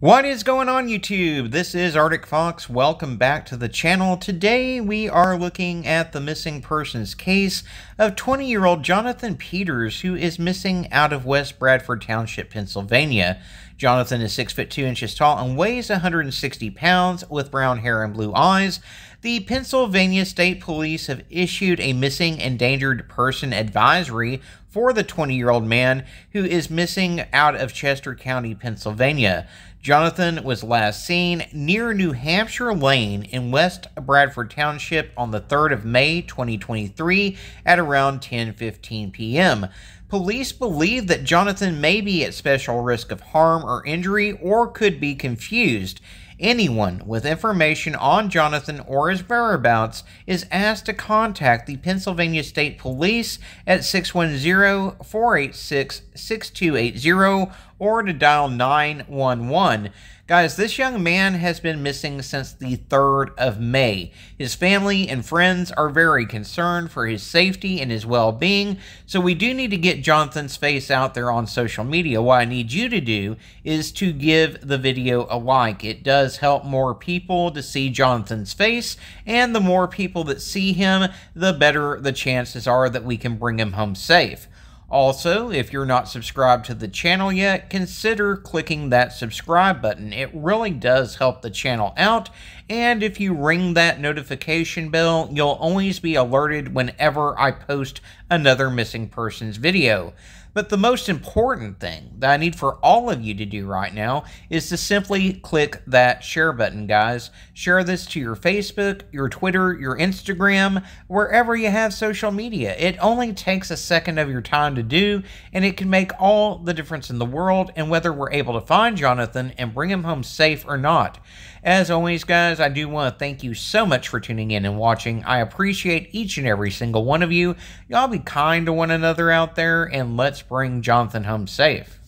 What is going on YouTube? This is Arctic Fox. Welcome back to the channel. Today we are looking at the missing persons case of 20-year-old Jonathan Peters who is missing out of West Bradford Township, Pennsylvania. Jonathan is 6 foot 2 inches tall and weighs 160 pounds with brown hair and blue eyes. The Pennsylvania State Police have issued a missing endangered person advisory for the 20 year old man who is missing out of Chester County, Pennsylvania. Jonathan was last seen near New Hampshire Lane in West Bradford Township on the 3rd of May 2023 at around 10:15 p.m. Police believe that Jonathan may be at special risk of harm or injury or could be confused. Anyone with information on Jonathan or his whereabouts is asked to contact the Pennsylvania State Police at 610 486 6280 or to dial 911. Guys, this young man has been missing since the 3rd of May. His family and friends are very concerned for his safety and his well being, so we do need to get Jonathan's face out there on social media. What I need you to do is to give the video a like. It does help more people to see Jonathan's face, and the more people that see him, the better the chances are that we can bring him home safe. Also, if you're not subscribed to the channel yet, consider clicking that subscribe button. It really does help the channel out, and if you ring that notification bell, you'll always be alerted whenever I post another missing persons video. But the most important thing that I need for all of you to do right now is to simply click that share button, guys. Share this to your Facebook, your Twitter, your Instagram, wherever you have social media. It only takes a second of your time to do, and it can make all the difference in the world and whether we're able to find Jonathan and bring him home safe or not. As always, guys, I do want to thank you so much for tuning in and watching. I appreciate each and every single one of you. Y'all be kind to one another out there, and let's bring Jonathan home safe.